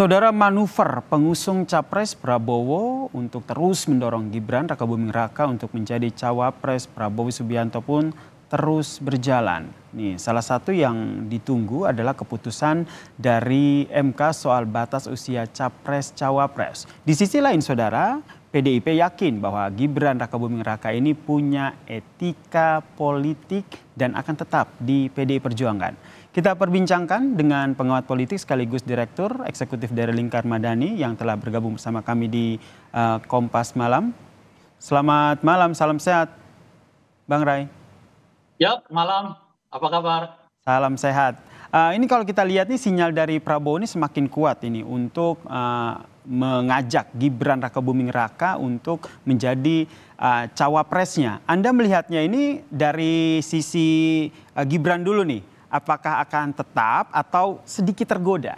Saudara manuver pengusung capres Prabowo untuk terus mendorong Gibran Raka Buming Raka untuk menjadi cawapres Prabowo Subianto pun terus berjalan. Nih, salah satu yang ditunggu adalah keputusan dari MK soal batas usia capres cawapres. Di sisi lain, saudara, PDIP yakin bahwa Gibran Raka Buming Raka ini punya etika politik dan akan tetap di PDI Perjuangan. Kita perbincangkan dengan penguat politik sekaligus Direktur Eksekutif dari Lingkar Madani yang telah bergabung bersama kami di uh, Kompas Malam. Selamat malam, salam sehat, Bang Rai. Yap, malam. Apa kabar? Salam sehat. Uh, ini kalau kita lihat nih sinyal dari Prabowo ini semakin kuat ini untuk uh, mengajak Gibran Raka Buming Raka untuk menjadi uh, cawapresnya. Anda melihatnya ini dari sisi uh, Gibran dulu nih, apakah akan tetap atau sedikit tergoda?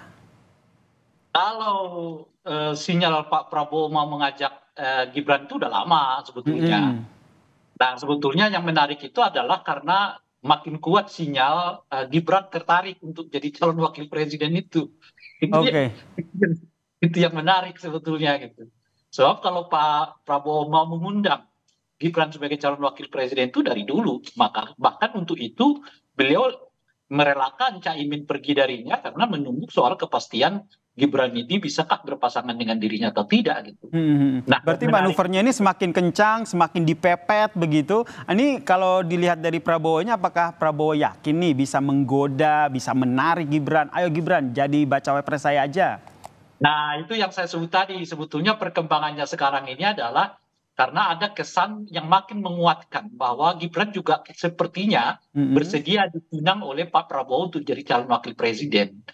Kalau uh, sinyal Pak Prabowo mau mengajak uh, Gibran itu udah lama sebetulnya. Nah sebetulnya yang menarik itu adalah karena makin kuat sinyal uh, Gibran tertarik untuk jadi calon wakil presiden itu. Oke. Okay. Ya, itu yang menarik sebetulnya gitu sebab kalau Pak Prabowo mau mengundang Gibran sebagai calon wakil presiden itu dari dulu maka bahkan untuk itu beliau merelakan Caimin pergi darinya karena menunggu soal kepastian Gibran ini bisakah berpasangan dengan dirinya atau tidak gitu. Hmm, hmm, hmm, nah, berarti menarik. manuvernya ini semakin kencang, semakin dipepet begitu. Ini kalau dilihat dari Prabowo-nya apakah Prabowo yakin nih bisa menggoda, bisa menarik Gibran? Ayo Gibran, jadi baca wapres saya aja nah itu yang saya sebut tadi sebetulnya perkembangannya sekarang ini adalah karena ada kesan yang makin menguatkan bahwa Gibran juga sepertinya mm-hmm. bersedia ditunang oleh Pak Prabowo untuk jadi calon wakil presiden.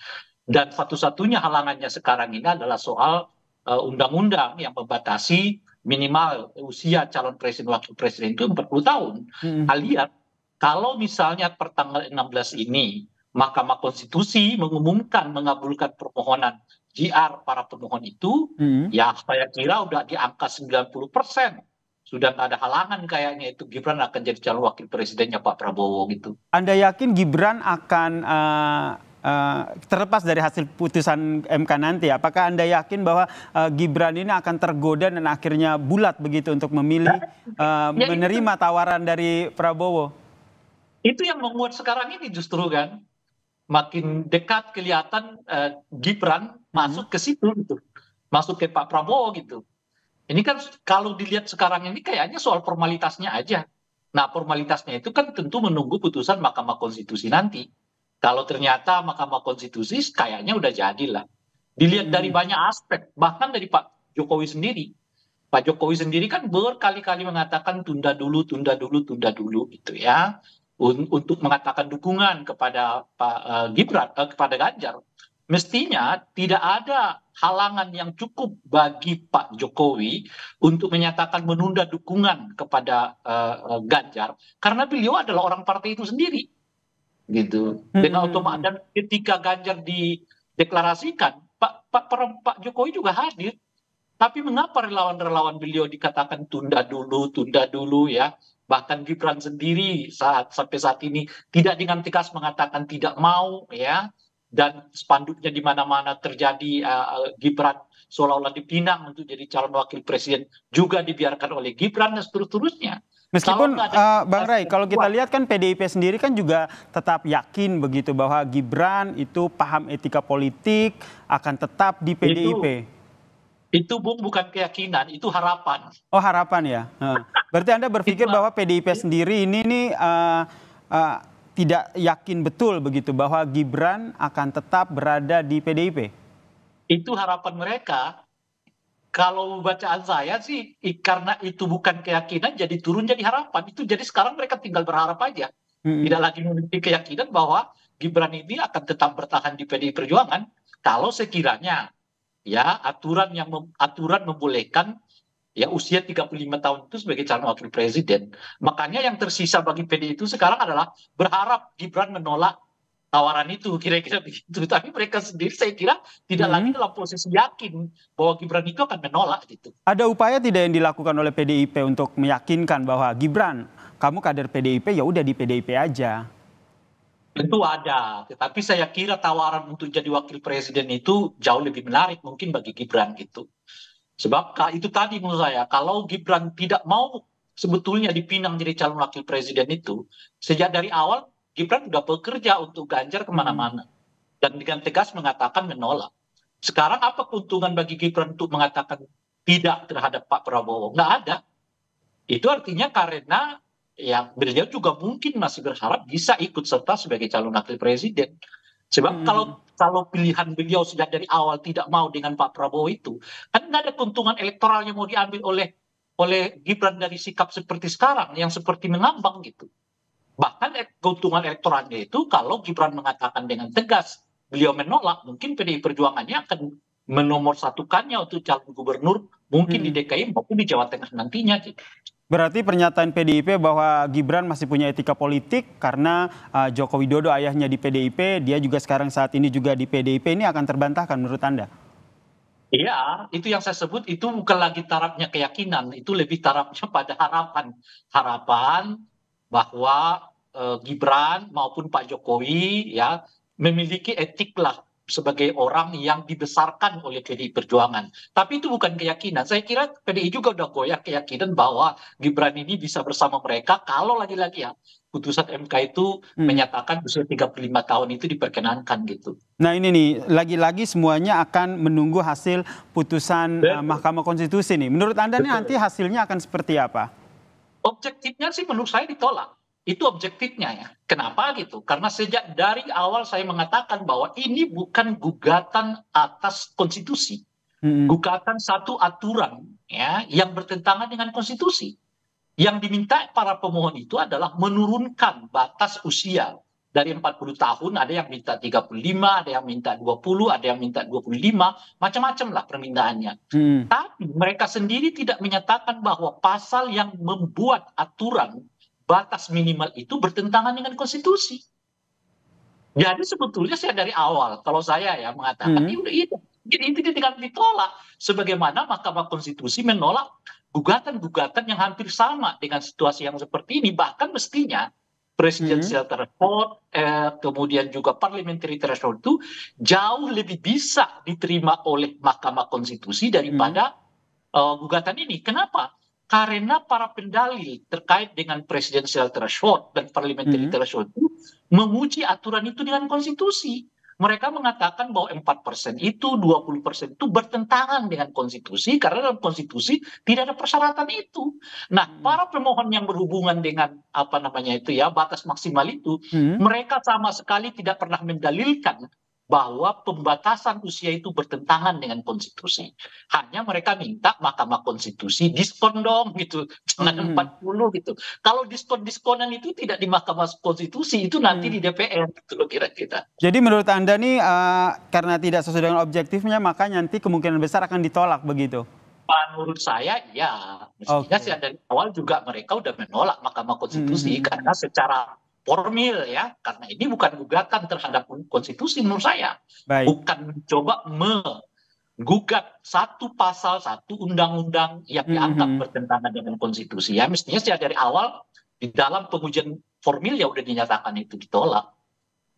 Dan satu-satunya halangannya sekarang ini adalah soal uh, undang-undang yang membatasi minimal usia calon presiden wakil presiden itu 40 tahun. Mm-hmm. Alias kalau misalnya pertanggal 16 ini Mahkamah Konstitusi mengumumkan mengabulkan permohonan JR para pemohon itu, hmm. ya saya kira sudah di angka 90 persen. Sudah tidak ada halangan kayaknya itu Gibran akan jadi calon wakil presidennya Pak Prabowo gitu. Anda yakin Gibran akan uh, uh, terlepas dari hasil putusan MK nanti, apakah Anda yakin bahwa uh, Gibran ini akan tergoda dan akhirnya bulat begitu untuk memilih uh, ya, ya menerima itu. tawaran dari Prabowo? Itu yang membuat sekarang ini justru kan makin dekat kelihatan uh, Gibran hmm. masuk ke situ gitu. Masuk ke Pak Prabowo gitu. Ini kan kalau dilihat sekarang ini kayaknya soal formalitasnya aja. Nah, formalitasnya itu kan tentu menunggu putusan Mahkamah Konstitusi nanti. Kalau ternyata Mahkamah Konstitusi kayaknya udah jadilah. Dilihat hmm. dari banyak aspek, bahkan dari Pak Jokowi sendiri. Pak Jokowi sendiri kan berkali-kali mengatakan tunda dulu, tunda dulu, tunda dulu gitu ya untuk mengatakan dukungan kepada Pak eh, Gibran eh, kepada Ganjar mestinya tidak ada halangan yang cukup bagi Pak Jokowi untuk menyatakan menunda dukungan kepada eh, Ganjar karena beliau adalah orang partai itu sendiri gitu hmm. dengan otomatis ketika Ganjar dideklarasikan Pak Pak, Pak Jokowi juga hadir tapi mengapa relawan-relawan beliau dikatakan tunda dulu tunda dulu ya bahkan Gibran sendiri saat sampai saat ini tidak dengan tegas mengatakan tidak mau ya dan spanduknya di mana-mana terjadi uh, Gibran seolah-olah dipinang untuk jadi calon wakil presiden juga dibiarkan oleh Gibran dan seterusnya. Meskipun uh, Bang Ray, kalau kita lihat kan PDIP sendiri kan juga tetap yakin begitu bahwa Gibran itu paham etika politik akan tetap di PDIP. Itu itu Bung bukan keyakinan, itu harapan. Oh harapan ya. Berarti Anda berpikir bahwa PDIP sendiri ini nih uh, uh, tidak yakin betul begitu bahwa Gibran akan tetap berada di PDIP? Itu harapan mereka. Kalau bacaan saya sih karena itu bukan keyakinan jadi turun jadi harapan. Itu jadi sekarang mereka tinggal berharap aja. Hmm. Tidak lagi memiliki keyakinan bahwa Gibran ini akan tetap bertahan di PDI Perjuangan kalau sekiranya ya aturan yang mem, aturan membolehkan ya usia 35 tahun itu sebagai calon wakil presiden. Makanya yang tersisa bagi PD itu sekarang adalah berharap Gibran menolak tawaran itu kira-kira begitu. Tapi mereka sendiri saya kira tidak hmm. lagi dalam posisi yakin bahwa Gibran itu akan menolak gitu. Ada upaya tidak yang dilakukan oleh PDIP untuk meyakinkan bahwa Gibran kamu kader PDIP ya udah di PDIP aja tentu ada tetapi saya kira tawaran untuk jadi wakil presiden itu jauh lebih menarik mungkin bagi gibran gitu sebab itu tadi menurut saya kalau gibran tidak mau sebetulnya dipinang jadi calon wakil presiden itu sejak dari awal Gibran sudah bekerja untuk Ganjar kemana-mana dan dengan tegas mengatakan menolak. Sekarang apa keuntungan bagi Gibran untuk mengatakan tidak terhadap Pak Prabowo? Nggak ada. Itu artinya karena yang beliau juga mungkin masih berharap bisa ikut serta sebagai calon wakil presiden sebab hmm. kalau kalau pilihan beliau sudah dari awal tidak mau dengan Pak Prabowo itu kan nggak ada keuntungan elektoral yang mau diambil oleh oleh Gibran dari sikap seperti sekarang yang seperti mengambang gitu bahkan keuntungan elektoralnya itu kalau Gibran mengatakan dengan tegas beliau menolak mungkin PDI Perjuangannya akan menomorsatukannya untuk calon gubernur mungkin hmm. di DKI maupun di Jawa Tengah nantinya gitu. Berarti pernyataan PDIP bahwa Gibran masih punya etika politik karena uh, Joko Widodo ayahnya di PDIP, dia juga sekarang saat ini juga di PDIP ini akan terbantahkan menurut Anda? Iya, itu yang saya sebut itu bukan lagi tarafnya keyakinan, itu lebih tarafnya pada harapan. Harapan bahwa uh, Gibran maupun Pak Jokowi ya memiliki etik lah sebagai orang yang dibesarkan oleh PDI Perjuangan. Tapi itu bukan keyakinan. Saya kira PDI juga udah goyah keyakinan bahwa Gibran ini bisa bersama mereka kalau lagi-lagi ya putusan MK itu hmm. menyatakan usia 35 tahun itu diperkenankan gitu. Nah ini nih lagi-lagi semuanya akan menunggu hasil putusan Betul. Eh, Mahkamah Konstitusi nih. Menurut Anda Betul. nih nanti hasilnya akan seperti apa? Objektifnya sih menurut saya ditolak itu objektifnya ya. Kenapa gitu? Karena sejak dari awal saya mengatakan bahwa ini bukan gugatan atas konstitusi. Hmm. Gugatan satu aturan ya yang bertentangan dengan konstitusi. Yang diminta para pemohon itu adalah menurunkan batas usia dari 40 tahun, ada yang minta 35, ada yang minta 20, ada yang minta 25, macam-macam lah permintaannya. Hmm. Tapi mereka sendiri tidak menyatakan bahwa pasal yang membuat aturan batas minimal itu bertentangan dengan konstitusi. Jadi sebetulnya saya dari awal kalau saya ya mengatakan hmm. Ya iya, ini itu jadi itu tinggal ditolak sebagaimana Mahkamah Konstitusi menolak gugatan-gugatan yang hampir sama dengan situasi yang seperti ini bahkan mestinya presidensial hmm. threshold eh, kemudian juga parliamentary threshold itu jauh lebih bisa diterima oleh Mahkamah Konstitusi daripada hmm. uh, gugatan ini. Kenapa? karena para pendalil terkait dengan presidensial threshold dan parliamentary mm -hmm. threshold itu menguji aturan itu dengan konstitusi. Mereka mengatakan bahwa 4% itu, 20% itu bertentangan dengan konstitusi karena dalam konstitusi tidak ada persyaratan itu. Nah, hmm. para pemohon yang berhubungan dengan apa namanya itu ya, batas maksimal itu, hmm. mereka sama sekali tidak pernah mendalilkan bahwa pembatasan usia itu bertentangan dengan konstitusi. Hanya mereka minta Mahkamah Konstitusi diskon dong gitu, jangan hmm. 40 gitu. Kalau diskon-diskonan itu tidak di Mahkamah Konstitusi, itu nanti mm. di DPR gitu loh kira-kira. Jadi menurut Anda nih uh, karena tidak sesuai dengan objektifnya maka nanti kemungkinan besar akan ditolak begitu? menurut saya ya mestinya okay. dari awal juga mereka udah menolak Mahkamah Konstitusi hmm. karena secara formil ya karena ini bukan gugatan terhadap konstitusi menurut saya Baik. bukan coba menggugat satu pasal satu undang-undang yang hmm, dianggap mm -hmm. bertentangan dengan konstitusi ya mestinya sejak dari awal di dalam pengujian formil ya udah dinyatakan itu ditolak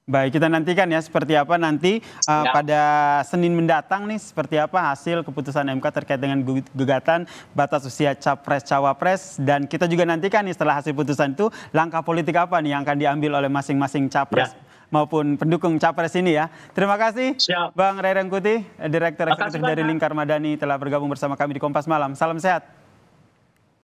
Baik, kita nantikan ya seperti apa nanti uh, ya. pada Senin mendatang nih seperti apa hasil keputusan MK terkait dengan gugatan batas usia capres cawapres dan kita juga nantikan nih setelah hasil putusan itu langkah politik apa nih yang akan diambil oleh masing-masing capres. Ya maupun pendukung capres ini ya. Terima kasih Siap. Bang Ray Rengkuti, Direktur Eksekutif dari Lingkar Madani telah bergabung bersama kami di Kompas Malam. Salam sehat.